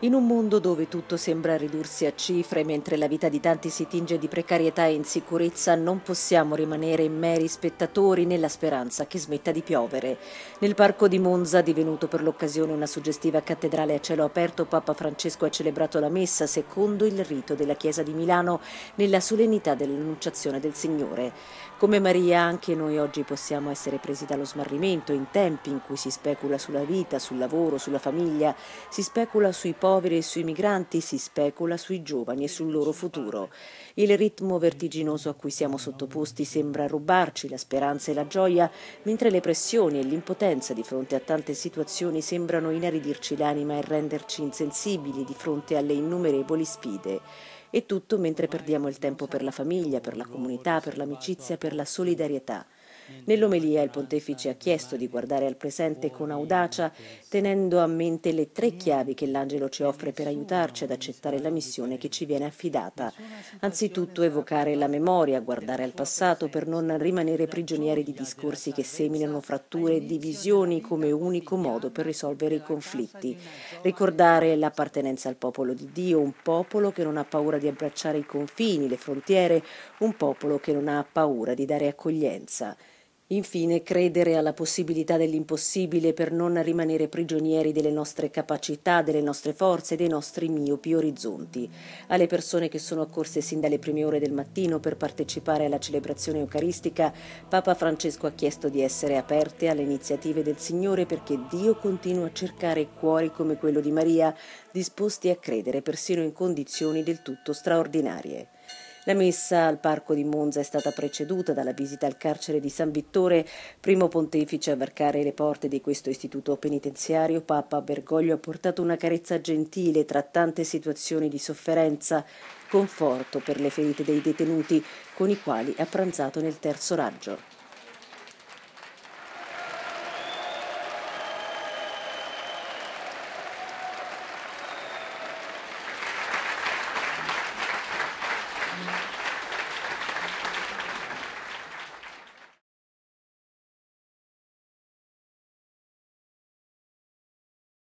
In un mondo dove tutto sembra ridursi a cifre, mentre la vita di tanti si tinge di precarietà e insicurezza, non possiamo rimanere meri spettatori nella speranza che smetta di piovere. Nel parco di Monza, divenuto per l'occasione una suggestiva cattedrale a cielo aperto, Papa Francesco ha celebrato la messa secondo il rito della Chiesa di Milano nella solennità dell'Annunciazione del Signore. Come Maria, anche noi oggi possiamo essere presi dallo smarrimento in tempi in cui si specula sulla vita, sul lavoro, sulla famiglia, si specula sui poveri poveri e sui migranti, si specula sui giovani e sul loro futuro. Il ritmo vertiginoso a cui siamo sottoposti sembra rubarci la speranza e la gioia, mentre le pressioni e l'impotenza di fronte a tante situazioni sembrano inaridirci l'anima e renderci insensibili di fronte alle innumerevoli sfide. E tutto mentre perdiamo il tempo per la famiglia, per la comunità, per l'amicizia, per la solidarietà. Nell'omelia il pontefice ha chiesto di guardare al presente con audacia, tenendo a mente le tre chiavi che l'angelo ci offre per aiutarci ad accettare la missione che ci viene affidata. Anzitutto evocare la memoria, guardare al passato per non rimanere prigionieri di discorsi che seminano fratture e divisioni come unico modo per risolvere i conflitti. Ricordare l'appartenenza al popolo di Dio, un popolo che non ha paura di abbracciare i confini, le frontiere, un popolo che non ha paura di dare accoglienza. Infine, credere alla possibilità dell'impossibile per non rimanere prigionieri delle nostre capacità, delle nostre forze, e dei nostri miopi orizzonti. Alle persone che sono accorse sin dalle prime ore del mattino per partecipare alla celebrazione eucaristica, Papa Francesco ha chiesto di essere aperte alle iniziative del Signore perché Dio continua a cercare cuori come quello di Maria, disposti a credere persino in condizioni del tutto straordinarie. La messa al parco di Monza è stata preceduta dalla visita al carcere di San Vittore, primo pontefice a varcare le porte di questo istituto penitenziario. Papa Bergoglio ha portato una carezza gentile tra tante situazioni di sofferenza, conforto per le ferite dei detenuti con i quali ha pranzato nel terzo raggio.